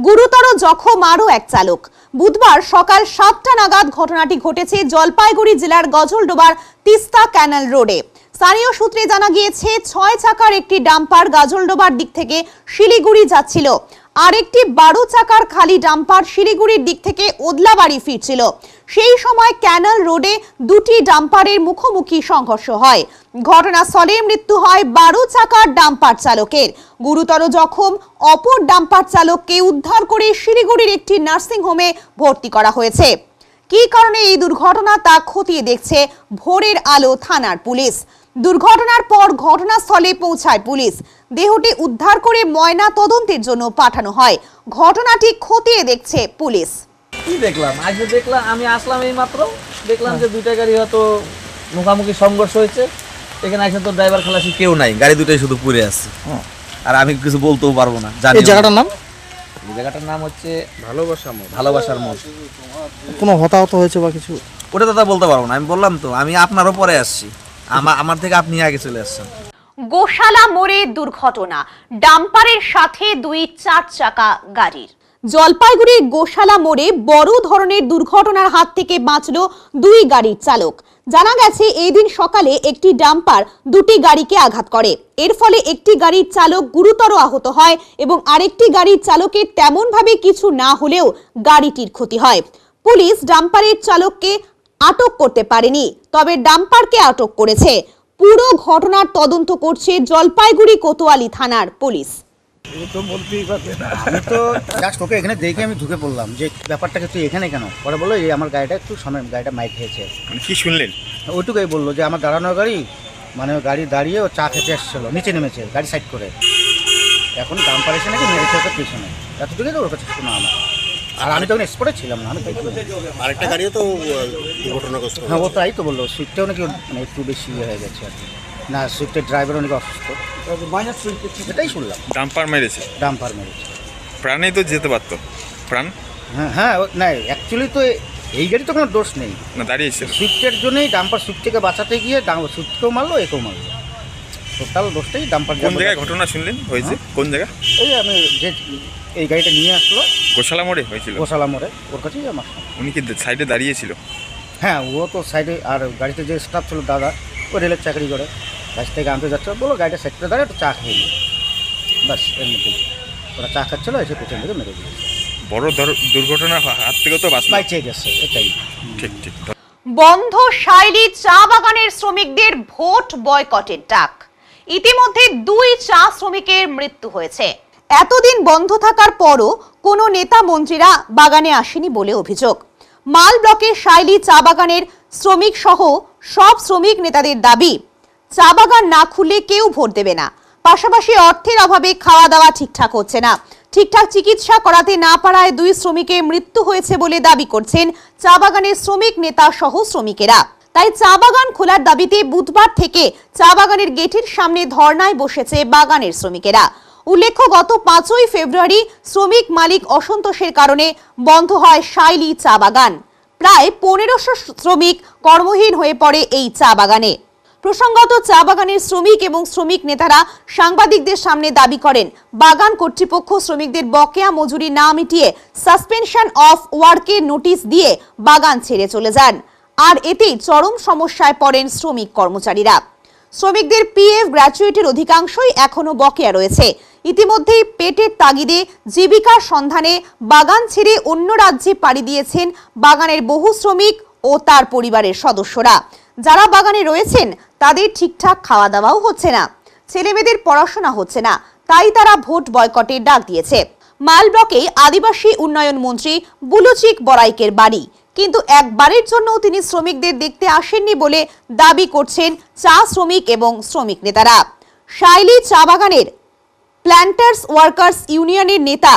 গুরুতর জখম আরও এক চালক বুধবার সকাল সাতটা নাগাদ ঘটনাটি ঘটেছে জলপাইগুড়ি জেলার গজলডোবার তিস্তা ক্যানাল রোডে স্থানীয় সূত্রে জানা গিয়েছে ছয় চাকার একটি ডাম্পার গাজলডোবার দিক থেকে শিলিগুড়ি যাচ্ছিল আরেকটি বারো চাকার খালি ডাম্পার শিলিগুড়ির দিক থেকে ওদলাবাড়ি ফিরছিল সেই সময় ক্যানাল রোডে দুটি ডাম্পারের মুখোমুখি সংঘর্ষ হয় ঘটনাস্থলে মৃত্যু হয় বারো চাকার ডাম্পার চালকের গুরুতর জখম অপর ডাম্পার চালককে উদ্ধার করে শিলিগুড়ির একটি নার্সিংহোমে ভর্তি করা হয়েছে কী কারণে এই দুর্ঘটনা তা খতিয়ে দেখছে ভোরের আলো থানার পুলিশ দুর্ঘটনার পর ঘটনাস্থলে পৌঁছায় পুলিশ দেহটি উদ্ধার করে ময়না তদন্তের জন্য পাঠানো হয় ঘটনাটি খতিয়ে দেখছে পুলিশ কি দেখলাম আজকে দেখলাম আমি আসলাম এই মাত্র দেখলাম যে দুইটা গাড়ি হয়তো মুখামুখি সংঘর্ষ হয়েছে এখানে আসলে তো ড্রাইভার খালাসি কেউ নাই গাড়ি দুটাই শুধু পুড়ে আছে আর আমি কিছু বলতেও পারবো না জানি এই জায়গাটার নাম এই জায়গাটার নাম হচ্ছে ভালোবাসা মোড় ভালোবাসার মোড় কোনো হতাহত হয়েছে বা কিছু ওটা দাদা বলতে পারবো না আমি বললাম তো আমি আপনারও পরে আসছি আমার আমার থেকে আপনি আগে চলে আসছেন গোশালা মোড়ে দুর্ঘটনা ডাম্পারের সাথে দুই চার চাকা গাড়ির জলপাইগুড়ি গোশালা মোড়ে বড় ধরনের দুর্ঘটনার হাত থেকে বাঁচল দুই গাড়ির চালক জানা গেছে এই দিন সকালে একটি ডাম্পার দুটি গাড়িকে আঘাত করে এর ফলে একটি গাড়ির চালক গুরুতর আহত হয় এবং আরেকটি গাড়ির চালকের তেমনভাবে কিছু না হলেও গাড়িটির ক্ষতি হয় পুলিশ ডাম্পারের চালককে আটক করতে পারেনি তবে ডাম্পারকে আটক করেছে পুরো ঘটনার তদন্ত করছে জলপাইগুড়ি কোতোয়ালি থানার পুলিশ তো এখানে দেখে আমি ঢুকে পড়লাম যে ব্যাপারটাকে তুই এখানে কেন পরে বললো এই আমার গাড়িটা একটু গাড়িটা মাইক শুনলেন ওটুকুই বললো যে আমার গাড়ি মানে গাড়ি চা খেতে নিচে নেমেছে গাড়ি সাইড করে এখন ডাম্পার এসে নাকি মেরেছে তো ওর কাছে শোনা আমার আর আমি তখন স্পটে ছিলাম না আমি দেখিনি। আরেকটা গাড়িও তো আহ, হ্যাঁ ও তাই তো বললো সুইটটাও নাকি মানে একটু বেশি ইয়ে হয়ে গেছে আর না সুইফটের ড্রাইভার অনেক অসুস্থ সেটাই শুনলাম ডাম্পার মেরেছে ডাম্পার মেরেছে প্রাণেই তো যেতে পারতো প্রাণ হ্যাঁ হ্যাঁ ও- না অ্যাকচুয়ালি তো এই গাড়ি তো কোনো দোষ নেই না দাঁড়িয়েছে সুইফটের জন্যই ডাম্পার থেকে বাঁচাতে গিয়ে ডাম্পার সুইফটকেও মারলো একেও মারলো টোটাল দোষটাই ডাম্পার কোন জায়গায় ঘটনা শুনলেন হয়েছে হ্যাঁ। কোন জায়গায় ওই আমি যে এই গাড়িটা নিয়ে আসলো গোশালা মোড়ে হয়েছিল গোশালা মোড়ে ওর কাছেই আমার উনি কি সাইডে দাঁড়িয়েছিল হ্যাঁ ও তো সাইডে আর গাড়িতে যে স্টাফ ছিল দাদা ও রেলের চাকরি করে গাছ থেকে আনতে যাচ্ছে বলো গাড়িটা সাইডে দাঁড়িয়ে একটু চা খেয়ে বাস ব্যাস এর মধ্যে ওরা চা খাচ্ছিলো এসে পেছন থেকে মেরে দিয়েছে বড় দুর্ঘটনা হাত থেকে তো বাঁচতে গেছে এটাই ঠিক ঠিক বন্ধ শাইলি চা বাগানের শ্রমিকদের ভোট বয়কটের ডাক ইতিমধ্যে দুই চা শ্রমিকের মৃত্যু হয়েছে এতদিন বন্ধ থাকার পরও কোনো নেতা মন্ত্রীরা বাগানে আসেনি বলে অভিযোগ মাল ব্লকের শাইলি চা বাগানের শ্রমিক সহ সব শ্রমিক নেতাদের দাবি চা বাগান না খুলে কেউ ভোট দেবে না পাশাপাশি অর্থের অভাবে খাওয়া দাওয়া ঠিকঠাক হচ্ছে না ঠিকঠাক চিকিৎসা করাতে না পারায় দুই শ্রমিকের মৃত্যু হয়েছে বলে দাবি করছেন চা বাগানের শ্রমিক নেতা সহ শ্রমিকেরা তাই চা বাগান খোলার দাবিতে বুধবার থেকে চা বাগানের গেটের সামনে ধর্নায় বসেছে বাগানের শ্রমিকেরা উল্লেখ্য গত পাঁচই ফেব্রুয়ারি শ্রমিক মালিক অসন্তোষের কারণে বন্ধ হয় শাইলি চা বাগান প্রায় পনেরোশো শ্রমিক কর্মহীন হয়ে পড়ে এই চা বাগানে প্রসঙ্গত চা বাগানের শ্রমিক এবং শ্রমিক নেতারা সাংবাদিকদের সামনে দাবি করেন বাগান কর্তৃপক্ষ শ্রমিকদের বকেয়া মজুরি না মিটিয়ে সাসপেনশন অফ ওয়ার্কের নোটিশ দিয়ে বাগান ছেড়ে চলে যান আর এতেই চরম সমস্যায় পড়েন শ্রমিক কর্মচারীরা শ্রমিকদের পিএফ গ্র্যাচুয়েটির অধিকাংশই এখনও বকেয়া রয়েছে ইতিমধ্যেই পেটের তাগিদে জীবিকার সন্ধানে বাগান ছেড়ে অন্য রাজ্যে পাড়ি দিয়েছেন বাগানের বহু শ্রমিক ও তার পরিবারের সদস্যরা যারা বাগানে রয়েছেন তাদের ঠিকঠাক খাওয়া দাওয়াও হচ্ছে না ছেলেমেয়েদের পড়াশোনা হচ্ছে না তাই তারা ভোট বয়কটের ডাক দিয়েছে মাল ব্লকে আদিবাসী উন্নয়ন মন্ত্রী বুলুচিক বরাইকের বাড়ি কিন্তু একবারের জন্যও তিনি শ্রমিকদের দেখতে আসেননি বলে দাবি করছেন চা শ্রমিক এবং শ্রমিক নেতারা শাইলি চা বাগানের প্ল্যান্টার্স ওয়ার্কার্স ইউনিয়নের নেতা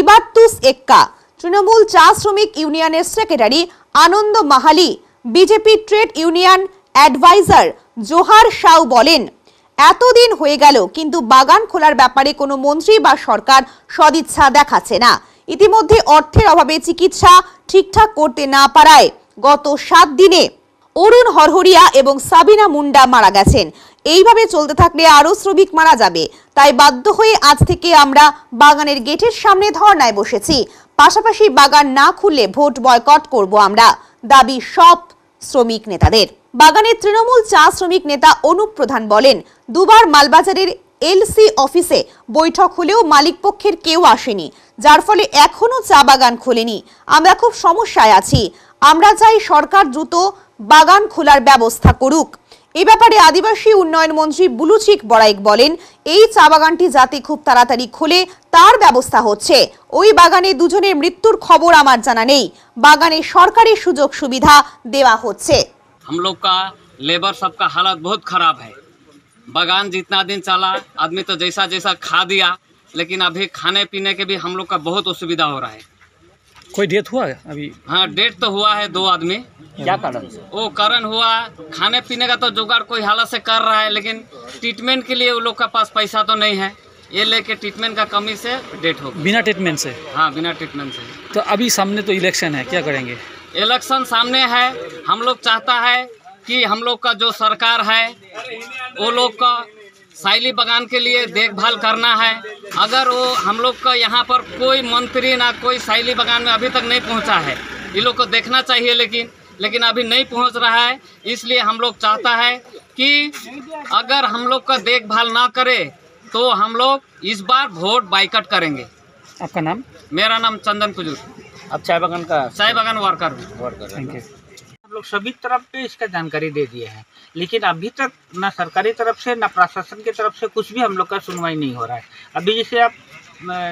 ইবাত্তুস এক্কা তৃণমূল চা শ্রমিক ইউনিয়নের secretary Anand Mahali BJP trade union adviser Johar Shaw বলেন এতদিন হয়ে গেল কিন্তু বাগান খোলার ব্যাপারে কোনো মন্ত্রী বা সরকার সদিচ্ছা দেখাচ্ছে না ইতিমধ্যে অর্থের অভাবে চিকিৎসা ঠিকঠাক করতে না পারায় গত সাত দিনে অরুণ হরহরিয়া এবং সাবিনা মুন্ডা মারা গেছেন এইভাবে চলতে থাকলে আরও শ্রমিক মারা যাবে তাই বাধ্য হয়ে আজ থেকে আমরা বাগানের গেটের সামনে ধর্নায় বসেছি পাশাপাশি বাগান না খুললে ভোট বয়কট করব আমরা দাবি সব শ্রমিক নেতাদের বাগানের তৃণমূল চা শ্রমিক নেতা অনুপ প্রধান বলেন দুবার মালবাজারের এলসি অফিসে বৈঠক হলেও মালিকপক্ষের কেউ আসেনি যার ফলে এখনও চা বাগান খোলেনি আমরা খুব সমস্যায় আছি আমরা চাই সরকার দ্রুত বাগান খোলার ব্যবস্থা করুক এ ব্যাপারে আদিবাসী উন্নয়ন মন্ত্রী বুলুচিক বড়াইক বলেন এই চা বাগানটি যাতে খুব তাড়াতাড়ি খোলে তার ব্যবস্থা হচ্ছে ওই বাগানে দুজনের মৃত্যুর খবর আমার জানা নেই বাগানে সরকারি সুযোগ সুবিধা দেওয়া হচ্ছে बागान जितना दिन चला आदमी तो जैसा जैसा खा दिया लेकिन अभी खाने पीने के भी हम लोग का बहुत असुविधा हो रहा है कोई डेथ हुआ है अभी हाँ डेथ तो हुआ है दो आदमी क्या कारण वो कारण हुआ खाने पीने का तो जुगाड़ कोई हालत से कर रहा है लेकिन ट्रीटमेंट के लिए वो लोग का पास पैसा तो नहीं है ये लेके ट्रीटमेंट का कमी से डेट हो बिना ट्रीटमेंट से हाँ बिना ट्रीटमेंट से तो अभी सामने तो इलेक्शन है क्या करेंगे इलेक्शन सामने है हम लोग चाहता है कि हम लोग का जो सरकार है वो लोग का साइली बगान के लिए देखभाल करना है अगर वो हम लोग का यहाँ पर कोई मंत्री ना कोई साइली बगान में अभी तक नहीं पहुँचा है ये लोग को देखना चाहिए लेकिन लेकिन अभी नहीं पहुँच रहा है इसलिए हम लोग चाहता है कि अगर हम लोग का देखभाल ना करे तो हम लोग इस बार वोट बाइकट करेंगे आपका नाम मेरा नाम चंदन कुजूर आप चाय बगान का चाय बगान वर्कर वर्कर थैंक यू हम लोग सभी तरफ पे इसका जानकारी दे दिए हैं लेकिन अभी तक ना सरकारी तरफ से ना प्रशासन की तरफ से कुछ भी हम लोग का सुनवाई नहीं हो रहा है अभी जैसे आप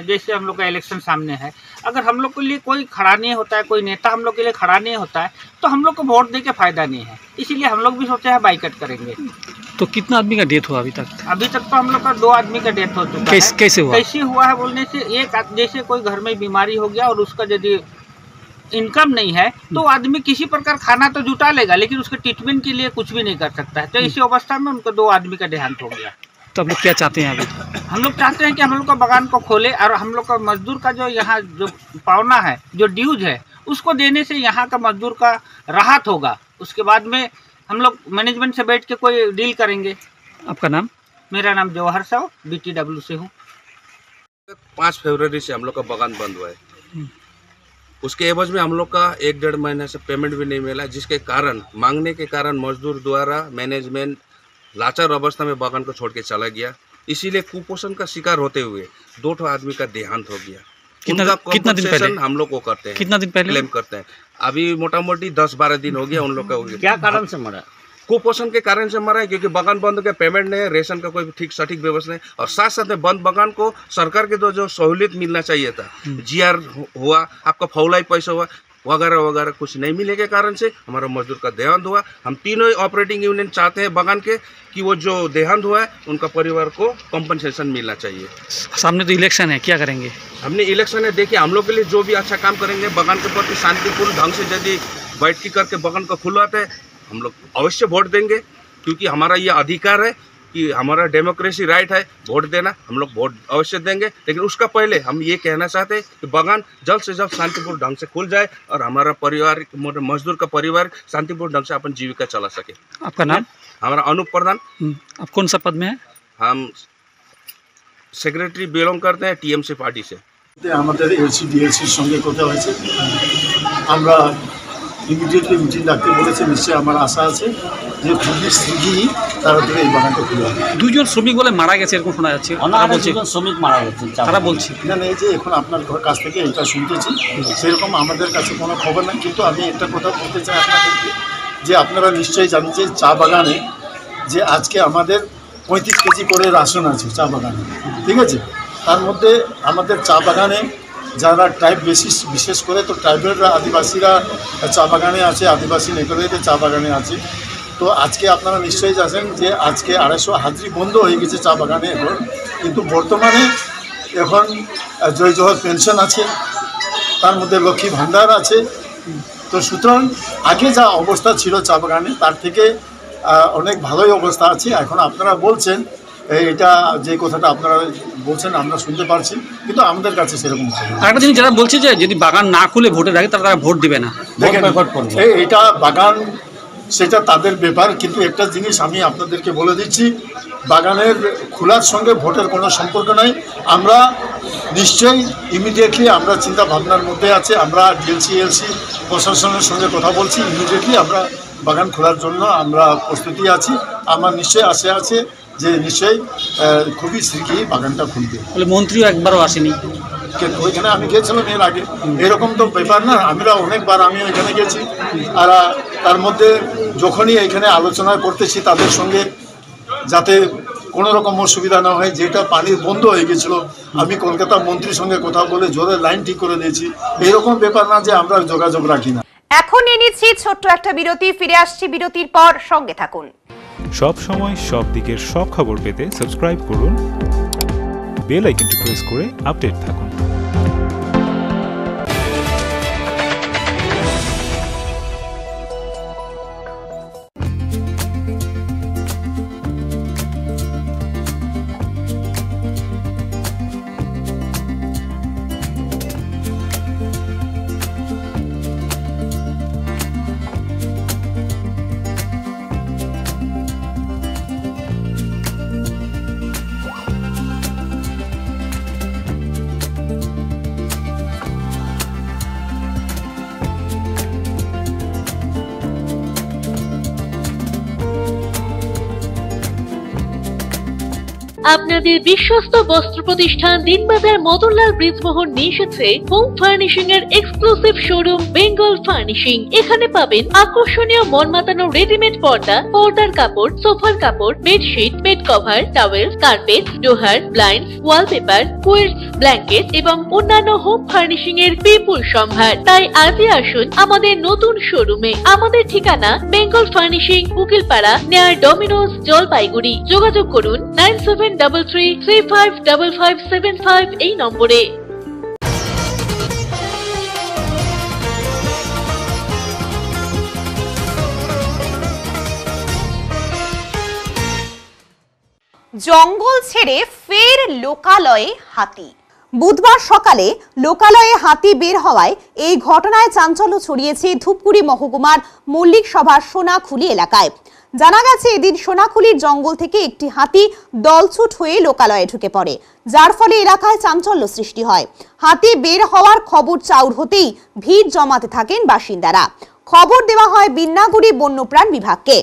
जैसे हम लोग का इलेक्शन सामने है अगर हम लोग के लिए कोई खड़ा नहीं होता है कोई नेता हम लोग के लिए खड़ा नहीं होता है तो हम लोग को वोट दे के फायदा नहीं है इसीलिए हम लोग भी सोचे हैं बाइकट करेंगे तो कितना आदमी का डेथ हुआ अभी तक अभी तक तो हम लोग का दो आदमी का डेथ हो चुका कैस, है कैसे हुआ कैसे हुआ है बोलने से एक जैसे कोई घर में बीमारी हो गया और उसका यदि इनकम नहीं है तो हम्म। आदमी किसी प्रकार खाना तो जुटा लेगा लेकिन उसके ट्रीटमेंट के लिए कुछ भी नहीं कर सकता है तो इसी अवस्था में उनको दो आदमी का देहांत हो गया तो हम लोग क्या चाहते हैं अभी हम लोग चाहते हैं कि हम लोग का बगान को खोले और हम लोग का मजदूर का जो यहाँ जो पावना है जो ड्यूज है उसको देने से यहाँ का मजदूर का राहत होगा उसके बाद में हम लोग मैनेजमेंट से बैठ के कोई डील करेंगे आपका नाम मेरा नाम जवाहर साहु बी से हूँ पाँच फरवरी से हम लोग का बगान बंद हुआ है हम्म। उसके एवज में हम लोग का एक डेढ़ महीने से पेमेंट भी नहीं मिला जिसके कारण मांगने के कारण मजदूर द्वारा मैनेजमेंट लाचार अवस्था में बागान को छोड़ के चला गया इसीलिए कुपोषण का शिकार होते हुए दो ठो आदमी का देहांत हो गया कितना दिन पहले हम लोग को करते हैं कितना दिन पहले क्लेम करते हैं अभी मोटा मोटी दस बारह दिन हो गया उन लोग का क्या कारण से मरा कुपोषण के कारण से हैं क्योंकि बगान बंद के पेमेंट नहीं है रेशन का कोई ठीक सटीक व्यवस्था नहीं और साथ साथ में बंद बगान को सरकार के तो जो सहूलियत मिलना चाहिए था जी हम्म। हुआ आपका फौलाई पैसा हुआ वगैरह वगैरह कुछ नहीं मिलने के कारण से हमारा मजदूर का देहांत हुआ हम तीनों ऑपरेटिंग यूनियन चाहते हैं बगान के कि वो जो देहांत हुआ है उनका परिवार को कॉम्पनसेशन मिलना चाहिए सामने तो इलेक्शन है क्या करेंगे हमने इलेक्शन है देखिए हम लोग के लिए जो भी अच्छा काम करेंगे बगान के प्रति शांतिपूर्ण ढंग से यदि बैठकी करके बगान को खुलवाते हैं हम लोग अवश्य वोट देंगे क्योंकि हमारा ये अधिकार है कि हमारा डेमोक्रेसी राइट है वोट देना हम लोग वोट अवश्य देंगे लेकिन उसका पहले हम ये कहना चाहते हैं कि बगान जल्द से जल्द शांतिपूर्ण ढंग से खुल जाए और हमारा परिवार मजदूर का परिवार शांतिपूर्ण ढंग से अपन जीविका चला सके आपका नाम हमारा अनूप प्रधान हम्म, आप कौन सा पद में है हम सेक्रेटरी बिलोंग करते हैं टीएमसी पार्टी से हमारे एलसी ডিএলসির সঙ্গে কথা হয়েছে ইমিডিয়েটলি মিটিং ডাকতে বলেছে নিশ্চয়ই আমার আশা আছে যে খুবই শীঘ্রই তারা থেকে এই বাগানটা খুলে দুজন শ্রমিক বলে মারা গেছে এরকম শোনা যাচ্ছে বলছে শ্রমিক মারা গেছে তারা বলছে না এই যে এখন আপনার কাছ থেকে এটা শুনতেছি সেরকম আমাদের কাছে কোনো খবর নাই কিন্তু আমি একটা কথা বলতে চাই আপনাদেরকে যে আপনারা নিশ্চয়ই জানেন যে চা বাগানে যে আজকে আমাদের পঁয়ত্রিশ কেজি করে রাশন আছে চা বাগানে ঠিক আছে তার মধ্যে আমাদের চা বাগানে যারা ট্রাইব বেশি বিশেষ করে তো ট্রাইবেলরা আদিবাসীরা চা বাগানে আছে আদিবাসী নেকড়েদের চা বাগানে আছে তো আজকে আপনারা নিশ্চয়ই জানেন যে আজকে আড়াইশো হাজরি বন্ধ হয়ে গেছে চা বাগানে এখন কিন্তু বর্তমানে এখন জয় জহর পেনশন আছে তার মধ্যে লক্ষ্মী ভাণ্ডার আছে তো সুতরাং আগে যা অবস্থা ছিল চা বাগানে তার থেকে অনেক ভালোই অবস্থা আছে এখন আপনারা বলছেন এটা যে কথাটা আপনারা বলছেন আমরা শুনতে পারছি কিন্তু আমাদের কাছে সেরকম একটা জিনিস যারা বলছে যে যদি বাগান না খুলে ভোটে রাখে তারা তারা ভোট দেবে না এটা বাগান সেটা তাদের ব্যাপার কিন্তু একটা জিনিস আমি আপনাদেরকে বলে দিচ্ছি বাগানের খোলার সঙ্গে ভোটের কোনো সম্পর্ক নাই আমরা নিশ্চয়ই ইমিডিয়েটলি আমরা চিন্তা ভাবনার মধ্যে আছে আমরা ডিএলসি এলসি প্রশাসনের সঙ্গে কথা বলছি ইমিডিয়েটলি আমরা বাগান খোলার জন্য আমরা প্রস্তুতি আছি আমার নিশ্চয়ই আশে আছে যে নিশ্চয়ই খুবই শীঘ্রই বাগানটা খুলবে তাহলে মন্ত্রীও একবারও আসেনি ওইখানে আমি গিয়েছিলাম এর আগে এরকম তো ব্যাপার না আমরা অনেকবার আমি ওইখানে গেছি আর তার মধ্যে যখনই এখানে আলোচনা করতেছি তাদের সঙ্গে যাতে কোনো রকম অসুবিধা না হয় যেটা পানি বন্ধ হয়ে গেছিল আমি কলকাতা মন্ত্রীর সঙ্গে কথা বলে জোরের লাইন ঠিক করে দিয়েছি এরকম ব্যাপার না যে আমরা যোগাযোগ রাখি না এখন নিয়ে নিচ্ছি ছোট্ট একটা বিরতি ফিরে আসছি বিরতির পর সঙ্গে থাকুন সব সময় সব দিকের সব খবর পেতে সাবস্ক্রাইব করুন বেল আইকনটি প্রেস করে আপডেট থাকুন আপনাদের বিশ্বস্ত বস্ত্র প্রতিষ্ঠান দিনবাজার মদনলাল ব্রিজমোহন নিয়ে এসেছে হোম ফার্নিশিং এর এক্সক্লুসিভ শোরুম বেঙ্গল ফার্নিশিং এখানে পাবেন আকর্ষণীয় মন মাতানো রেডিমেড পর্দা পর্দার কাপড় সোফার কাপড় bedsheet bed cover towel carpet ডোহার ব্লাইন্ড ওয়ালপেপার কুয়েল ব্ল্যাঙ্কেট এবং অন্যান্য হোম ফার্নিশিং এর বিপুল সম্ভার তাই আজই আসুন আমাদের নতুন শোরুমে আমাদের ঠিকানা বেঙ্গল ফার্নিশিং উকিলপাড়া নেয়ার ডমিনোস জলপাইগুড়ি যোগাযোগ করুন nine seven double three three five double five seven five এই নম্বরে জঙ্গল ছেড়ে ফের লোকালয়ে হাতি বুধবার সকালে লোকালয়ে হাতি বের হওয়ায় এই ঘটনায় চাঞ্চল্য ছড়িয়েছে ধূপগুড়ি মহকুমার মল্লিক সভার সোনাখুলি এলাকায় জানা গেছে এদিন সোনাখুলির জঙ্গল থেকে একটি হাতি দলছুট হয়ে লোকালয়ে ঢুকে পড়ে যার ফলে এলাকায় চাঞ্চল্য সৃষ্টি হয় হাতি বের হওয়ার খবর চাউর হতেই ভিড় জমাতে থাকেন বাসিন্দারা খবর দেওয়া হয় বিন্নাগুড়ি বন্যপ্রাণ বিভাগকে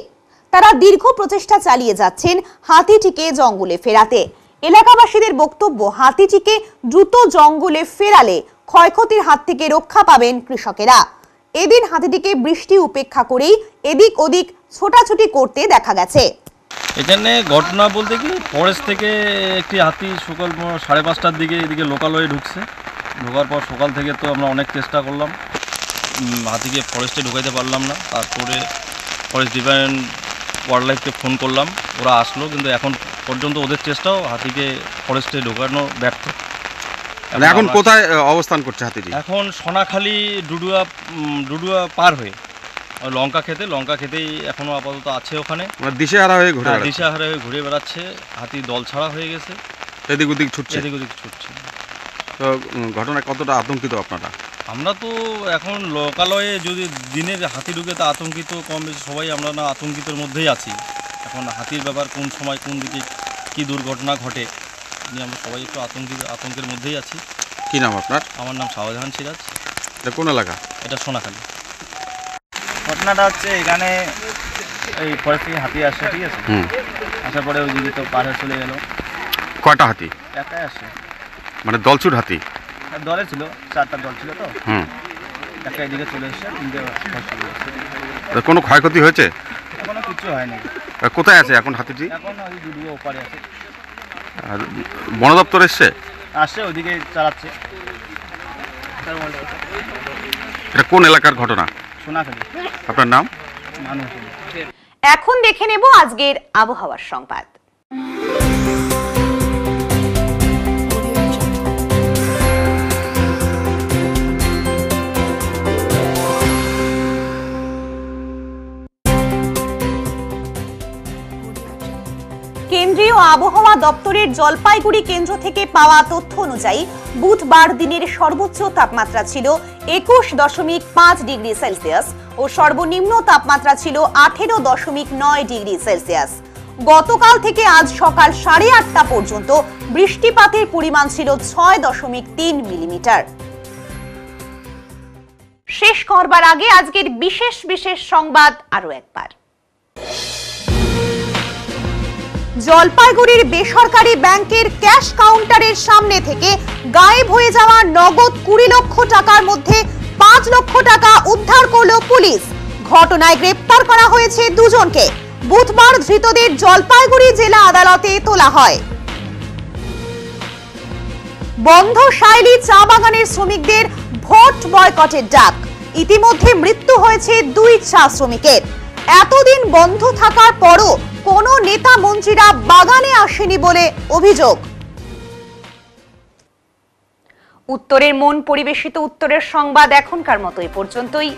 তারা দীর্ঘ প্রচেষ্টা চালিয়ে যাচ্ছেন হাতিটিকে জঙ্গলে ফেরাতে এলাকাবাসীদের বক্তব্য হাতিটিকে দ্রুত জঙ্গলে ফেরালে ক্ষয়ক্ষতির হাত থেকে রক্ষা পাবেন কৃষকেরা এদিন হাতিটিকে বৃষ্টি উপেক্ষা করেই এদিক ওদিক ছোটাছুটি করতে দেখা গেছে এখানে ঘটনা বলতে কি ফরেস্ট থেকে একটি হাতি সকাল সাড়ে পাঁচটার দিকে এদিকে লোকাল হয়ে ঢুকছে ঢোকার পর সকাল থেকে তো আমরা অনেক চেষ্টা করলাম হাতিকে ফরেস্টে ঢুকাইতে পারলাম না তারপরে ফরেস্ট ডিপার্টমেন্ট ওয়াইল্ড লাইফকে ফোন করলাম ওরা আসলো কিন্তু এখন পর্যন্ত ওদের চেষ্টাও হাতিকে ফরেস্টে ঢোকানো ব্যর্থ মানে এখন কোথায় অবস্থান করছে হাতিটি এখন সোনাখালি ডুডুয়া ডুডুয়া পার হয়ে লঙ্কা খেতে লঙ্কা খেতেই এখনো আপাতত আছে ওখানে মানে দিশেহারা হয়ে ঘুরে হ্যাঁ, দিশেহারা হয়ে ঘুরে বেড়াচ্ছে হাতি দল ছাড়া হয়ে গেছে এদিক ওদিক ছুটছে এদিক ওদিক ছুটছে তো ঘটনা কতটা আতঙ্কিত আপনারা আমরা তো এখন লোকালয়ে যদি দিনের হাতি ঢুকে তা আতঙ্কিত কম বেশি সবাই আমরা না আতঙ্কিতের মধ্যেই আছি এখন হাতির ব্যাপার কোন সময় কোন দিকে কি দুর্ঘটনা ঘটে নিয়ে আমরা সবাই একটু আতঙ্কিত আতঙ্কের মধ্যেই আছি কি নাম আপনার আমার নাম শাহজাহান সিরাজ এটা কোন এলাকা এটা সোনাখালী ঘটনাটা হচ্ছে এখানে এই ফরেস্ট হাতি আসছে ঠিক আছে আসার পরে ওই দিকে তো পাহাড়ে চলে গেল কটা হাতি একাই আসে মানে দলছুট হাতি হ্যাঁ, দলে ছিল চারটা দল ছিল তো হুম একটা এদিকে চলে এসেছে তিনটে কোনো ক্ষয়ক্ষতি হয়েছে এখনো কিছু হয়নি কোথায় আছে এখন হাতিটি এখন ওই দুর্গ ওপারে আছে আর বন দপ্তর এসছে আসছে ওইদিকে চালাচ্ছে এটা কোন এলাকার ঘটনা সোনাখালি আপনার নাম মানুষ এখন দেখে নেব আজকের আবহাওয়ার সংবাদ কেন্দ্রীয় আবহাওয়া দপ্তরের জলপাইগুড়ি কেন্দ্র থেকে পাওয়া তথ্য অনুযায়ী বুধবার দিনের সর্বোচ্চ তাপমাত্রা ছিল একুশ দশমিক পাঁচ ডিগ্রি সেলসিয়াস ও সর্বনিম্ন তাপমাত্রা ছিল আঠেরো দশমিক নয় ডিগ্রি সেলসিয়াস গতকাল থেকে আজ সকাল সাড়ে আটটা পর্যন্ত বৃষ্টিপাতের পরিমাণ ছিল ছয় দশমিক তিন মিলিমিটার শেষ করবার আগে আজকের বিশেষ বিশেষ সংবাদ আরও একবার জলপাইগুড়ির বেসরকারি ব্যাংকের ক্যাশ কাউন্টারের সামনে থেকে গায়েব হয়ে যাওয়া নগদ কুড়ি লক্ষ টাকার মধ্যে পাঁচ লক্ষ টাকা উদ্ধার করল পুলিশ ঘটনায় গ্রেপ্তার করা হয়েছে দুজনকে বুধবার ধৃতদের জলপাইগুড়ি জেলা আদালতে তোলা হয় বন্ধ শাইলি চা বাগানের শ্রমিকদের ভোট বয়কটের ডাক ইতিমধ্যে মৃত্যু হয়েছে দুই চা শ্রমিকের এতদিন বন্ধ থাকার পরও কোনো নেতা মন্ত্রীরা বাগানে আসেনি বলে অভিযোগ উত্তরের মন পরিবেশিত উত্তরের সংবাদ এখনকার মতো এ পর্যন্তই